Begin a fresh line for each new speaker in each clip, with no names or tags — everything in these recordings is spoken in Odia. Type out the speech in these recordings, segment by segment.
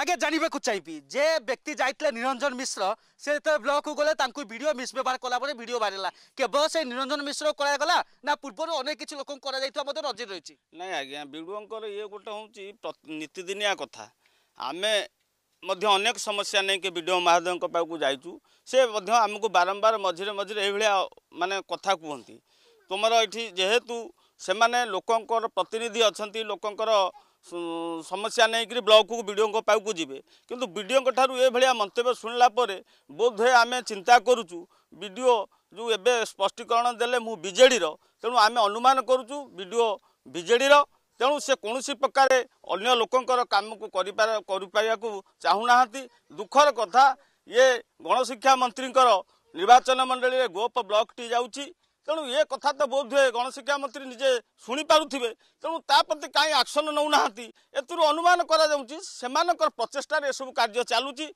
ଆଜ୍ଞା ଜାଣିବାକୁ ଚାହିଁବି ଯେ ବ୍ୟକ୍ତି ଯାଇଥିଲେ ନିରଞ୍ଜନ ମିଶ୍ର ସେ ଯେତେବେଳେ ବ୍ଲକକୁ ଗଲେ ତାଙ୍କୁ ଭିଡ଼ିଓ ମିସବ୍ୟବହାର କଲା ପରେ ଭିଡ଼ିଓ ବାହାରିଲା କେବଳ ସେ ନିରଞ୍ଜନ ମିଶ୍ର କରାଗଲା ନା ପୂର୍ବରୁ ଅନେକ କିଛି ଲୋକଙ୍କୁ କରାଯାଇଥିବା
ମଧ୍ୟ ନଜିର ରହିଛି ନାଇଁ ଆଜ୍ଞା ବିଡ଼ୁଅଙ୍କର ଇଏ ଗୋଟେ ହେଉଛି ନିତିଦିନିଆ କଥା ଆମେ ମଧ୍ୟ ଅନେକ ସମସ୍ୟା ନେଇକି ବି ଡି ଓ ମହାଦେବଙ୍କ ପାଖକୁ ଯାଇଛୁ ସେ ମଧ୍ୟ ଆମକୁ ବାରମ୍ବାର ମଝିରେ ମଝିରେ ଏଇଭଳିଆ ମାନେ କଥା କୁହନ୍ତି ତୁମର ଏଠି ଯେହେତୁ ସେମାନେ ଲୋକଙ୍କର ପ୍ରତିନିଧି ଅଛନ୍ତି ଲୋକଙ୍କର ସମସ୍ୟା ନେଇକରି ବ୍ଲକକୁ ବିଡ଼ିଓଙ୍କ ପାଖକୁ ଯିବେ କିନ୍ତୁ ବିଡ଼ିଓଙ୍କ ଠାରୁ ଏଭଳିଆ ମନ୍ତବ୍ୟ ଶୁଣିଲା ପରେ ବୋଧହୁଏ ଆମେ ଚିନ୍ତା କରୁଛୁ ବିଡ଼ିଓ ଯେଉଁ ଏବେ ସ୍ପଷ୍ଟୀକରଣ ଦେଲେ ମୁଁ ବିଜେଡ଼ିର ତେଣୁ ଆମେ ଅନୁମାନ କରୁଛୁ ବିଡ଼ିଓ ବିଜେଡ଼ିର ତେଣୁ ସେ କୌଣସି ପ୍ରକାରେ ଅନ୍ୟ ଲୋକଙ୍କର କାମକୁ କରିପାର କରିପାରିବାକୁ ଚାହୁଁନାହାନ୍ତି ଦୁଃଖର କଥା ଇଏ ଗଣଶିକ୍ଷା ମନ୍ତ୍ରୀଙ୍କର ନିର୍ବାଚନ ମଣ୍ଡଳୀରେ ଗୋପ ବ୍ଲକଟି ଯାଉଛି ତେଣୁ ଏ କଥା ତ ବୋଧ ହୁଏ ଗଣଶିକ୍ଷା ମନ୍ତ୍ରୀ ନିଜେ ଶୁଣିପାରୁଥିବେ ତେଣୁ ତା ପ୍ରତି କାହିଁ ଆକ୍ସନ ନେଉନାହାନ୍ତି ଏଥିରୁ ଅନୁମାନ କରାଯାଉଛି ସେମାନଙ୍କର ପ୍ରଚେଷ୍ଟାରେ ଏସବୁ କାର୍ଯ୍ୟ ଚାଲୁଛି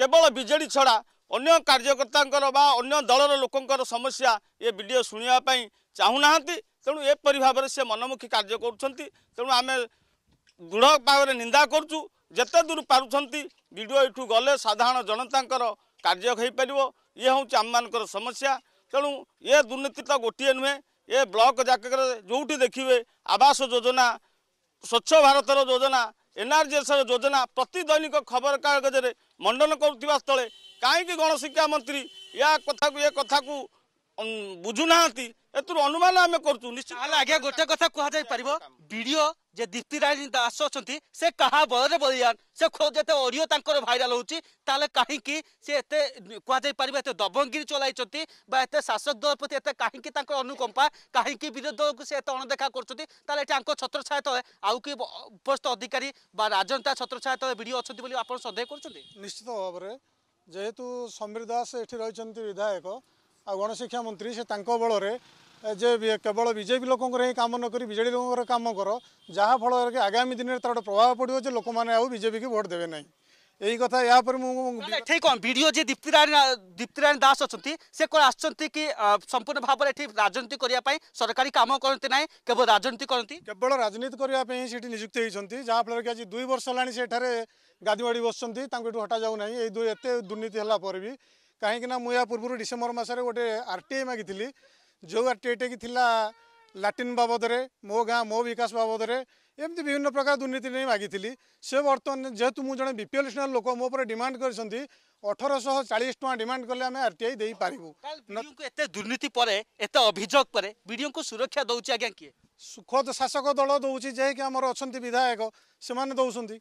କେବଳ ବିଜେଡ଼ି ଛଡ଼ା ଅନ୍ୟ କାର୍ଯ୍ୟକର୍ତ୍ତାଙ୍କର ବା ଅନ୍ୟ ଦଳର ଲୋକଙ୍କର ସମସ୍ୟା ଏ ବିଡ଼ିଓ ଶୁଣିବା ପାଇଁ ଚାହୁଁନାହାନ୍ତି ତେଣୁ ଏପରି ଭାବରେ ସେ ମନମୁଖୀ କାର୍ଯ୍ୟ କରୁଛନ୍ତି ତେଣୁ ଆମେ ଦୃଢ଼ ଭାବରେ ନିନ୍ଦା କରୁଛୁ ଯେତେ ଦୂର ପାରୁଛନ୍ତି ବିଡ଼ିଓ ଏଠୁ ଗଲେ ସାଧାରଣ ଜନତାଙ୍କର କାର୍ଯ୍ୟ ହୋଇପାରିବ ଇଏ ହେଉଛି ଆମମାନଙ୍କର ସମସ୍ୟା ତେଣୁ ଏ ଦୁର୍ନୀତି ତ ଗୋଟିଏ ନୁହେଁ ଏ ବ୍ଲକ ଯାକରେ ଯେଉଁଠି ଦେଖିବେ ଆବାସ ଯୋଜନା ସ୍ୱଚ୍ଛ ଭାରତର ଯୋଜନା ଏନ୍ଆର୍ଜିଏସ୍ର ଯୋଜନା ପ୍ରତି ଦୈନିକ ଖବରକାଗଜରେ ମଣ୍ଡନ କରୁଥିବା ସ୍ଥଳେ କାହିଁକି ଗଣଶିକ୍ଷା ମନ୍ତ୍ରୀ ଏହା କଥାକୁ ଏ କଥାକୁ ବୁଝୁନାହାନ୍ତି ଏଥିରୁ ଅନୁମାନ ଆମେ କରୁଛୁ ନିଶ୍ଚିତ ହେଲେ ଆଜ୍ଞା ଗୋଟେ କଥା
କୁହାଯାଇପାରିବ ଭିଡିଓ ଯେ ଦୀପ୍ତି ରାଣୀ ଦାସ ଅଛନ୍ତି ସେ କାହା ବଳରେ ବଳିଆନ ସେ ଯେତେ ଅଡିଓ ତାଙ୍କର ଭାଇରାଲ ହେଉଛି ତାହେଲେ କାହିଁକି ସେ ଏତେ କୁହାଯାଇପାରିବ ଏତେ ଦବଙ୍ଗଗିରି ଚଲାଇଛନ୍ତି ବା ଏତେ ଶାସକ ଦଳ ପ୍ରତି ଏତେ କାହିଁକି ତାଙ୍କର ଅନୁକମ୍ପା କାହିଁକି ବିରୋଧୀ ଦଳକୁ ସେ ଏତେ ଅଣଦେଖା କରୁଛନ୍ତି ତାହେଲେ ଏଠି ତାଙ୍କ ଛତ୍ରଛାୟା ତଳେ ଆଉ କି ଉପସ୍ଥିତ ଅଧିକାରୀ ବା ରାଜନେତା ଛତ୍ରଛାୟା ତଳେ ଭିଡିଓ ଅଛନ୍ତି ବୋଲି ଆପଣ ସନ୍ଦେହ କରୁଛନ୍ତି
ନିଶ୍ଚିତ ଭାବରେ ଯେହେତୁ ସମୀର ଦାସ ଏଠି ରହିଛନ୍ତି ବିଧାୟକ ଆଉ ଗଣଶିକ୍ଷା ମନ୍ତ୍ରୀ ସେ ତାଙ୍କ ବଳରେ ଯେ କେବଳ ବିଜେପି ଲୋକଙ୍କର ହିଁ କାମ ନକରି ବିଜେଡ଼ି ଲୋକଙ୍କର କାମ କର ଯାହାଫଳରେ ଆଗାମୀ ଦିନରେ ତାର ଗୋଟେ ପ୍ରଭାବ ପଡ଼ିବ ଯେ ଲୋକମାନେ ଆଉ ବିଜେପିକି ଭୋଟ୍ ଦେବେ ନାହିଁ ଏଇ କଥା ଏହା ପରେ ମୁଁ
ଏଠି କ'ଣ ଭିଡ଼ିଓ ଯିଏ ଦୀପ୍ତିରାଣୀ
ଦୀପ୍ତିରାଣୀ ଦାସ ଅଛନ୍ତି
ସେ କ'ଣ ଆସିଛନ୍ତି କି ସମ୍ପୂର୍ଣ୍ଣ ଭାବରେ ଏଠି ରାଜନୀତି କରିବା ପାଇଁ ସରକାରୀ କାମ କରନ୍ତି ନାହିଁ କେବଳ ରାଜନୀତି
କରନ୍ତି କେବଳ ରାଜନୀତି କରିବା ପାଇଁ ସେଠି ନିଯୁକ୍ତି ହୋଇଛନ୍ତି ଯାହାଫଳରେ କି ଆଜି ଦୁଇ ବର୍ଷ ହେଲାଣି ସେଠାରେ ଗାଦିମାଡ଼ି ବସୁଛନ୍ତି ତାଙ୍କୁ ଏଠୁ ହଟାଯାଉ ନାହିଁ ଏଇ ଏତେ ଦୁର୍ନୀତି ହେଲା ପରେ ବି କାହିଁକିନା ମୁଁ ଏହା ପୂର୍ବରୁ ଡିସେମ୍ବର ମାସରେ ଗୋଟେ ଆର୍ ଟି ଆଇ ମାଗିଥିଲି ଯେଉଁ ଆର୍ ଟି ଆଇଟାକି ଥିଲା ଲାଟିନ୍ ବାବଦରେ ମୋ ଗାଁ ମୋ ବିକାଶ ବାବଦରେ ଏମିତି ବିଭିନ୍ନ ପ୍ରକାର ଦୁର୍ନୀତି ନେଇ ମାଗିଥିଲି ସେ ବର୍ତ୍ତମାନ ଯେହେତୁ ମୁଁ ଜଣେ ବି ପି ଏଲ୍ ଶ୍ରେଣୀର ଲୋକ ମୋ ଉପରେ ଡିମାଣ୍ଡ କରିଛନ୍ତି ଅଠରଶହ ଚାଳିଶ ଟଙ୍କା ଡିମାଣ୍ଡ କଲେ ଆମେ ଆର୍ ଟି ଆଇ ଦେଇପାରିବୁ
ଏତେ ଦୁର୍ନୀତି ପରେ ଏତେ ଅଭିଯୋଗ ପରେ ବିଡ଼ିଓଙ୍କୁ ସୁରକ୍ଷା ଦେଉଛି ଆଜ୍ଞା କିଏ
ଖୋଦ ଶାସକ ଦଳ ଦେଉଛି ଯାହାକି ଆମର ଅଛନ୍ତି ବିଧାୟକ ସେମାନେ ଦେଉଛନ୍ତି